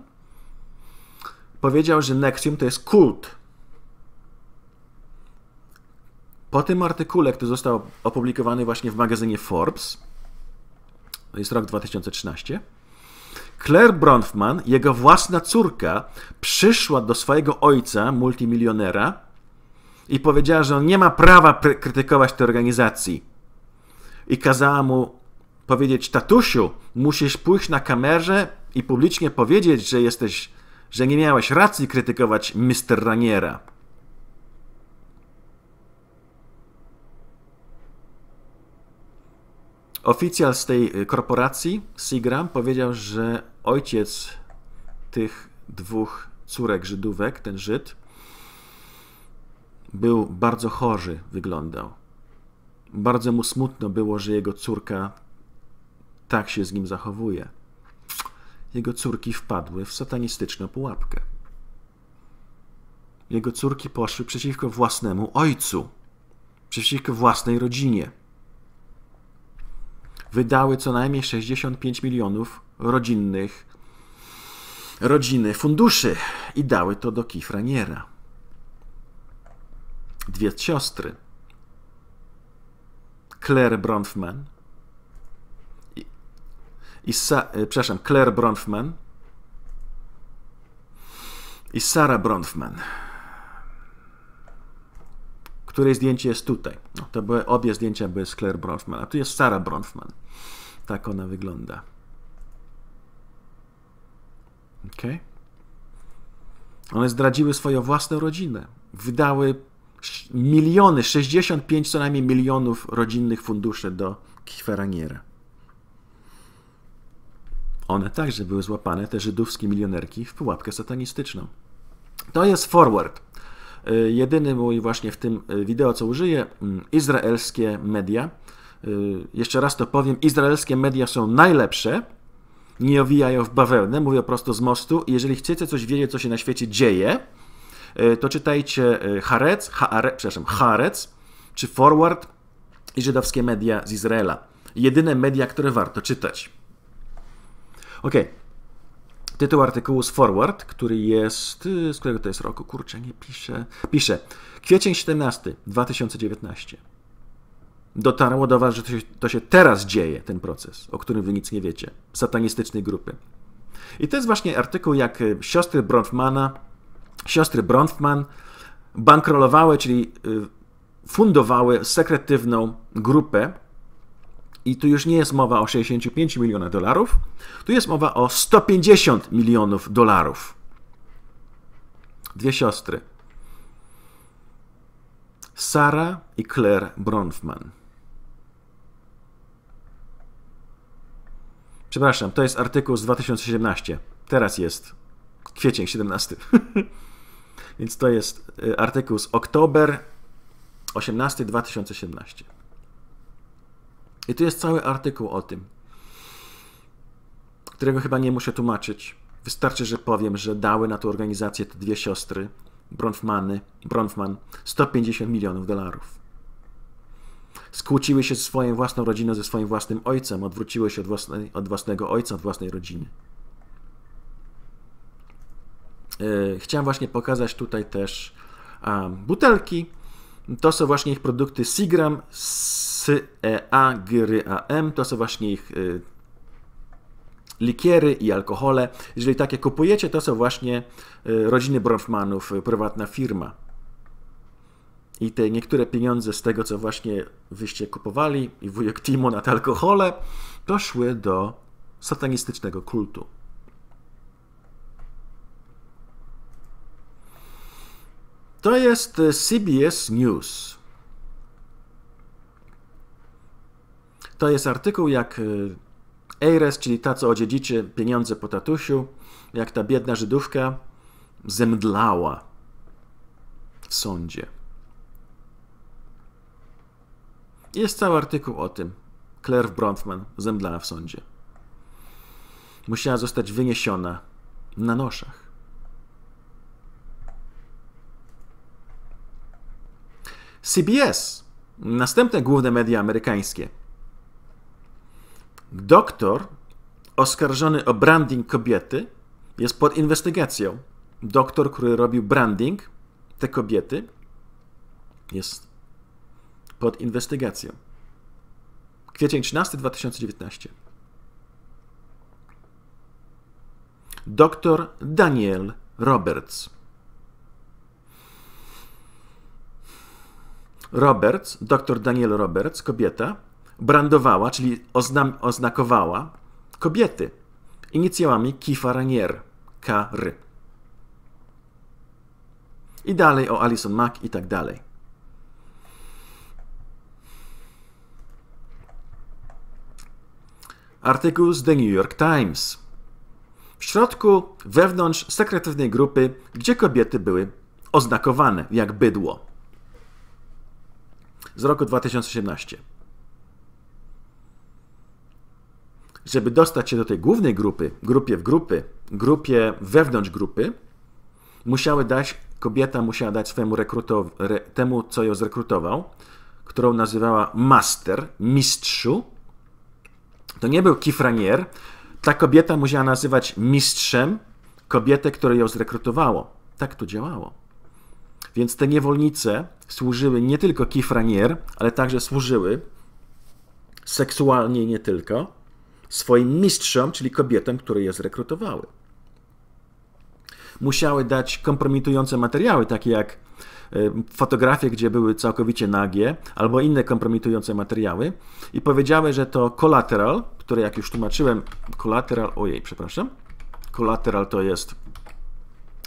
[SPEAKER 1] powiedział, że Nexium to jest kult Po tym artykule, który został opublikowany właśnie w magazynie Forbes, to jest rok 2013, Claire Bronfman, jego własna córka, przyszła do swojego ojca, multimilionera, i powiedziała, że on nie ma prawa krytykować tej organizacji. I kazała mu powiedzieć: Tatusiu, musisz pójść na kamerze i publicznie powiedzieć, że jesteś, że nie miałeś racji krytykować Mr. Raniera. Oficjal z tej y, korporacji, Sigram, powiedział, że ojciec tych dwóch córek Żydówek, ten Żyd, był bardzo chory, wyglądał. Bardzo mu smutno było, że jego córka tak się z nim zachowuje. Jego córki wpadły w satanistyczną pułapkę. Jego córki poszły przeciwko własnemu ojcu, przeciwko własnej rodzinie wydały co najmniej 65 milionów rodzinnych rodziny funduszy i dały to do Kifraniera. Dwie siostry. Claire Bronfman i, i Sa, e, Claire Bronfman i Sara Bronfman której zdjęcie jest tutaj? No, to były, obie zdjęcia były z Claire Bronfman, a tu jest Sara Bronfman. Tak ona wygląda. Ok? One zdradziły swoją własną rodzinę. Wydały miliony, 65 co najmniej milionów rodzinnych funduszy do Kferaniera. One także były złapane, te żydowskie milionerki, w pułapkę satanistyczną. To jest forward. E, jedyny mój właśnie w tym e, wideo, co użyję, mm, izraelskie media. E, jeszcze raz to powiem, izraelskie media są najlepsze, nie owijają w bawełnę, mówię prosto z mostu. Jeżeli chcecie coś wiedzieć, co się na świecie dzieje, to czytajcie Harec, Haare, przepraszam, Harec czy Forward i żydowskie media z Izraela. Jedyne media, które warto czytać. Okej. Okay. Tytuł artykułu z Forward, który jest. Y, z którego to jest roku? Kurczę, nie pisze Pisze. Kwiecień 17, 2019. Dotarło do Was, że to się, to się teraz dzieje, ten proces, o którym Wy nic nie wiecie. Satanistycznej grupy. I to jest właśnie artykuł, jak y, siostry Bronfmana, siostry Bronfman bankrolowały, czyli y, fundowały sekretywną grupę i tu już nie jest mowa o 65 milionach dolarów, tu jest mowa o 150 milionów dolarów. Dwie siostry. Sara i Claire Bronfman. Przepraszam, to jest artykuł z 2017. Teraz jest kwiecień 17. Więc to jest y, artykuł z oktober 18 2017. I tu jest cały artykuł o tym, którego chyba nie muszę tłumaczyć. Wystarczy, że powiem, że dały na tę organizację te dwie siostry, Bronfmany, Bronfman, 150 milionów dolarów. Skłóciły się z swoją własną rodziną, ze swoim własnym ojcem, odwróciły się od, własnej, od własnego ojca, od własnej rodziny. E, chciałem właśnie pokazać tutaj też butelki, to są właśnie ich produkty Sigram, e, A M, To są właśnie ich y, likiery i alkohole. Jeżeli takie kupujecie, to są właśnie y, rodziny Bronfmanów, y, prywatna firma. I te niektóre pieniądze z tego, co właśnie wyście kupowali i wujek Timo nad alkohole, to szły do satanistycznego kultu. To jest y, CBS News. To jest artykuł jak y, Eires, czyli ta, co odziedziczy pieniądze po tatusiu, jak ta biedna Żydówka zemdlała w sądzie. Jest cały artykuł o tym. Claire Bronfman zemdlała w sądzie. Musiała zostać wyniesiona na noszach. CBS, następne główne media amerykańskie. Doktor oskarżony o branding kobiety jest pod inwestygacją. Doktor, który robił branding te kobiety, jest pod inwestygacją. Kwiecień 13 2019. Doktor Daniel Roberts Roberts, dr Daniel Roberts, kobieta, brandowała, czyli oznam, oznakowała kobiety inicjałami Kifa Ranier, R, I dalej o Alison Mack i tak dalej. Artykuł z The New York Times. W środku, wewnątrz sekretywnej grupy, gdzie kobiety były oznakowane jak bydło z roku 2018. Żeby dostać się do tej głównej grupy, grupie w grupy, grupie wewnątrz grupy, musiały dać, kobieta musiała dać swojemu rekrutowi, re, temu, co ją zrekrutował, którą nazywała master, mistrzu. To nie był kifranier. Ta kobieta musiała nazywać mistrzem kobietę, które ją zrekrutowało. Tak to działało. Więc te niewolnice służyły nie tylko kifranier, ale także służyły seksualnie nie tylko swoim mistrzom, czyli kobietom, które je zrekrutowały. Musiały dać kompromitujące materiały, takie jak e, fotografie, gdzie były całkowicie nagie, albo inne kompromitujące materiały i powiedziały, że to collateral, które jak już tłumaczyłem, collateral, ojej, przepraszam, collateral to jest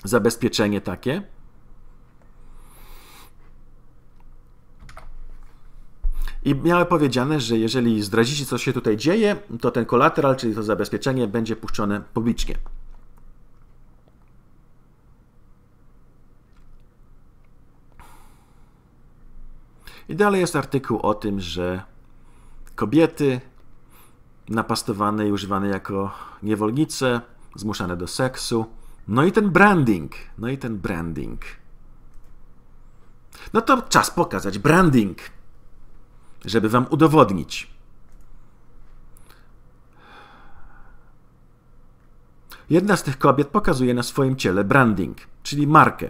[SPEAKER 1] zabezpieczenie takie, I miały powiedziane, że jeżeli zdradzicie, co się tutaj dzieje, to ten kolateral, czyli to zabezpieczenie, będzie puszczone publicznie. I dalej jest artykuł o tym, że kobiety napastowane i używane jako niewolnice, zmuszane do seksu. No i ten branding, no i ten branding. No to czas pokazać branding żeby wam udowodnić. Jedna z tych kobiet pokazuje na swoim ciele branding, czyli markę.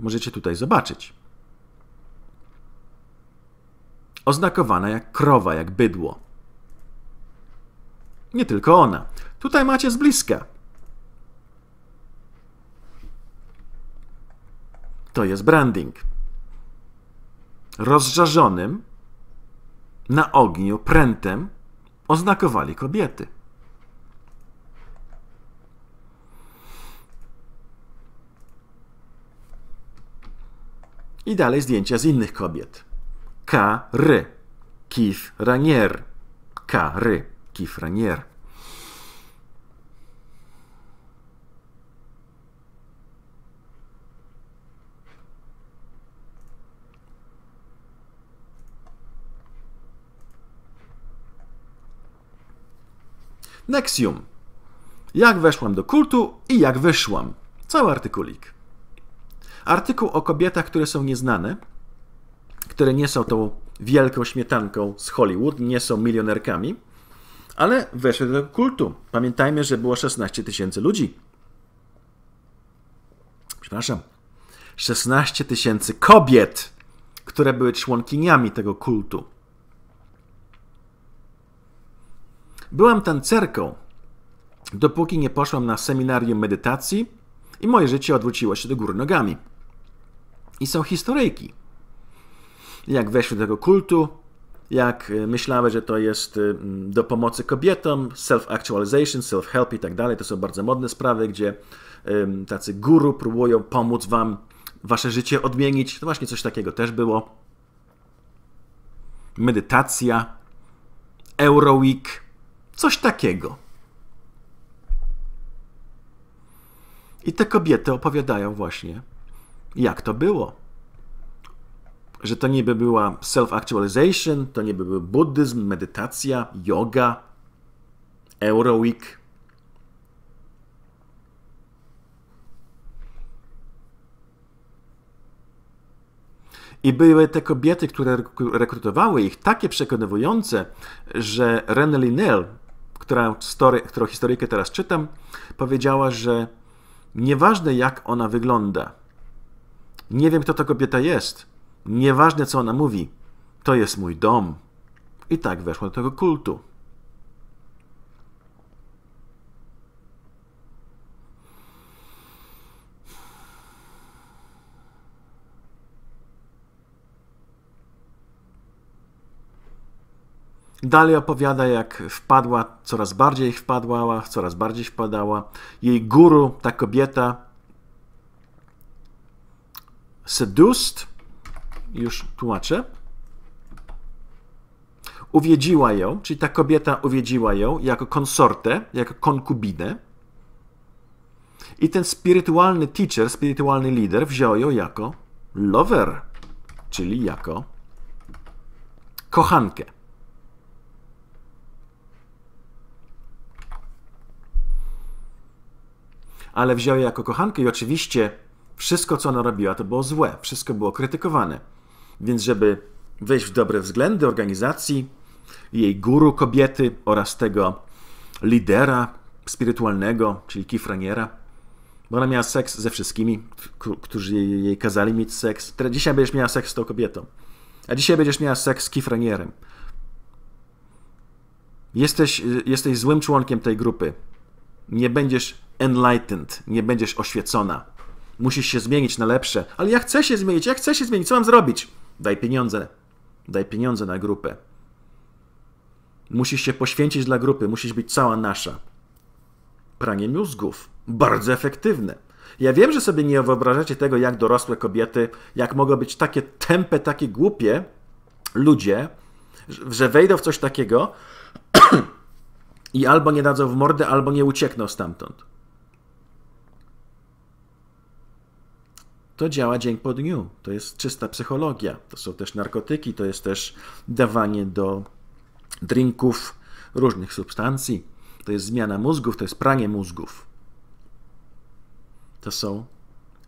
[SPEAKER 1] Możecie tutaj zobaczyć. Oznakowana jak krowa, jak bydło. Nie tylko ona. Tutaj macie z bliska. To jest branding rozżarzonym na ogniu prętem oznakowali kobiety. I dalej zdjęcia z innych kobiet. K. R. Kif Ranier. K. R. Kif Ranier. Nexium. Jak weszłam do kultu i jak wyszłam. Cały artykulik. Artykuł o kobietach, które są nieznane, które nie są tą wielką śmietanką z Hollywood, nie są milionerkami, ale weszły do kultu. Pamiętajmy, że było 16 tysięcy ludzi. Przepraszam. 16 tysięcy kobiet, które były członkiniami tego kultu. Byłam tancerką, dopóki nie poszłam na seminarium medytacji i moje życie odwróciło się do góry nogami. I są historyjki. Jak weszły do tego kultu, jak e, myślały, że to jest e, do pomocy kobietom, self-actualization, self-help i tak dalej. To są bardzo modne sprawy, gdzie e, tacy guru próbują pomóc wam wasze życie odmienić. To właśnie coś takiego też było. Medytacja, Euroweek, Coś takiego. I te kobiety opowiadają właśnie, jak to było. Że to niby była self-actualization, to niby był buddyzm, medytacja, yoga, Euroweek. I były te kobiety, które rekrutowały ich, takie przekonywujące, że René Linnell, która story, którą historyjkę teraz czytam, powiedziała, że nieważne jak ona wygląda, nie wiem kto ta kobieta jest, nieważne co ona mówi, to jest mój dom. I tak weszła do tego kultu. Dalej opowiada, jak wpadła, coraz bardziej wpadła, coraz bardziej wpadała. Jej guru, ta kobieta, seduced, już tłumaczę, uwiedziła ją, czyli ta kobieta uwiedziła ją jako konsortę, jako konkubinę. I ten spirytualny teacher, spirytualny lider wziął ją jako lover, czyli jako kochankę. ale wziął je jako kochankę i oczywiście wszystko, co ona robiła, to było złe, wszystko było krytykowane. Więc, żeby wejść w dobre względy organizacji, jej guru kobiety oraz tego lidera spirytualnego, czyli Kifraniera, bo ona miała seks ze wszystkimi, którzy jej, jej kazali mieć seks. dzisiaj będziesz miała seks z tą kobietą, a dzisiaj będziesz miała seks z Kifranierem. Jesteś, jesteś złym członkiem tej grupy. Nie będziesz enlightened, nie będziesz oświecona. Musisz się zmienić na lepsze. Ale ja chcę się zmienić, ja chcę się zmienić, co mam zrobić? Daj pieniądze. Daj pieniądze na grupę. Musisz się poświęcić dla grupy, musisz być cała nasza. Pranie mózgów. Bardzo efektywne. Ja wiem, że sobie nie wyobrażacie tego, jak dorosłe kobiety, jak mogą być takie tępe, takie głupie ludzie, że wejdą w coś takiego i albo nie dadzą w mordę, albo nie uciekną stamtąd. to działa dzień po dniu. To jest czysta psychologia. To są też narkotyki, to jest też dawanie do drinków różnych substancji. To jest zmiana mózgów, to jest pranie mózgów. To są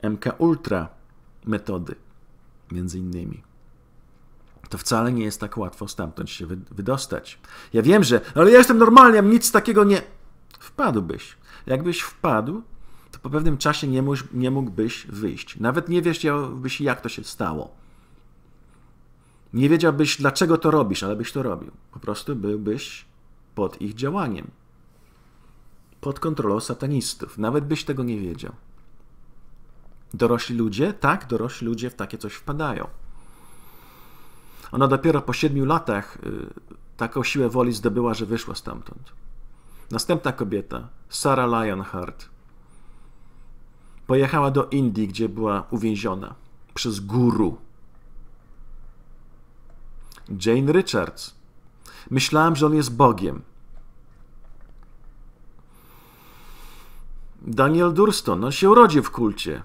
[SPEAKER 1] MK Ultra metody, między innymi. To wcale nie jest tak łatwo stamtąd się wydostać. Ja wiem, że, ale ja jestem normalny, ja nic takiego nie. Wpadłbyś. Jakbyś wpadł, po pewnym czasie nie, mógł, nie mógłbyś wyjść. Nawet nie wiedziałbyś, jak to się stało. Nie wiedziałbyś, dlaczego to robisz, ale byś to robił. Po prostu byłbyś pod ich działaniem. Pod kontrolą satanistów. Nawet byś tego nie wiedział. Dorośli ludzie? Tak, dorośli ludzie w takie coś wpadają. Ona dopiero po siedmiu latach y, taką siłę woli zdobyła, że wyszła stamtąd. Następna kobieta, Sarah Lionheart. Pojechała do Indii, gdzie była uwięziona przez guru. Jane Richards. Myślałam, że on jest Bogiem. Daniel Durston. On się urodził w kulcie.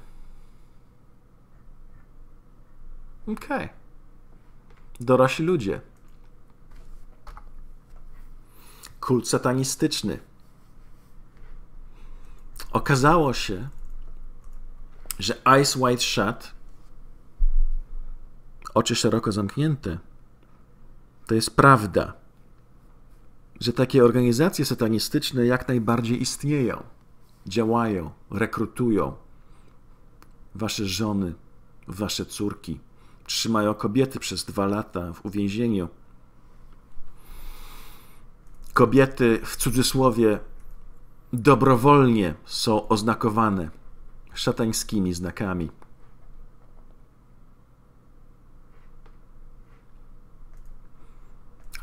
[SPEAKER 1] Okej. Okay. Dorośli ludzie. Kult satanistyczny. Okazało się, że eyes wide shut, oczy szeroko zamknięte, to jest prawda, że takie organizacje satanistyczne jak najbardziej istnieją, działają, rekrutują wasze żony, wasze córki, trzymają kobiety przez dwa lata w uwięzieniu. Kobiety w cudzysłowie dobrowolnie są oznakowane szatańskimi znakami.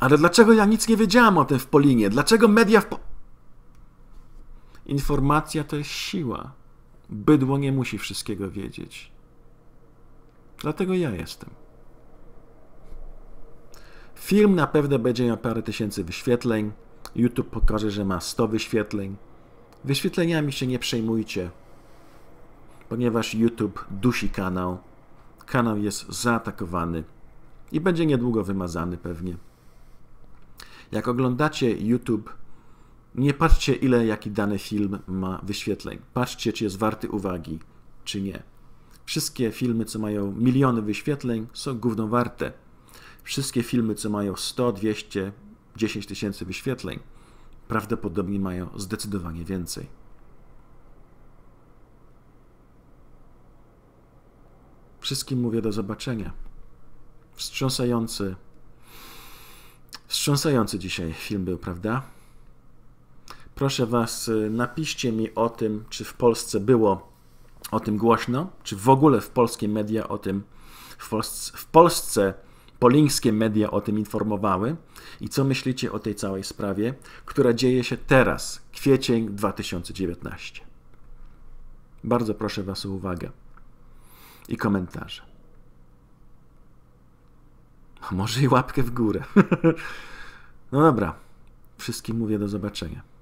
[SPEAKER 1] Ale dlaczego ja nic nie wiedziałam o tym w Polinie? Dlaczego media w. Po... Informacja to jest siła. Bydło nie musi wszystkiego wiedzieć. Dlatego ja jestem. Film na pewno będzie miał parę tysięcy wyświetleń. YouTube pokaże, że ma 100 wyświetleń. Wyświetleniami się nie przejmujcie ponieważ YouTube dusi kanał. Kanał jest zaatakowany i będzie niedługo wymazany pewnie. Jak oglądacie YouTube, nie patrzcie ile jaki dany film ma wyświetleń. Patrzcie, czy jest warty uwagi, czy nie. Wszystkie filmy, co mają miliony wyświetleń, są gówno warte. Wszystkie filmy, co mają 100, 200, 10 tysięcy wyświetleń, prawdopodobnie mają zdecydowanie więcej. Wszystkim mówię do zobaczenia. Wstrząsający, wstrząsający dzisiaj film był, prawda? Proszę Was, y, napiszcie mi o tym, czy w Polsce było o tym głośno, czy w ogóle w polskie media o tym, w Polsce, w Polsce polińskie media o tym informowały i co myślicie o tej całej sprawie, która dzieje się teraz, kwiecień 2019. Bardzo proszę Was o uwagę i komentarze. A może i łapkę w górę. no dobra. Wszystkim mówię do zobaczenia.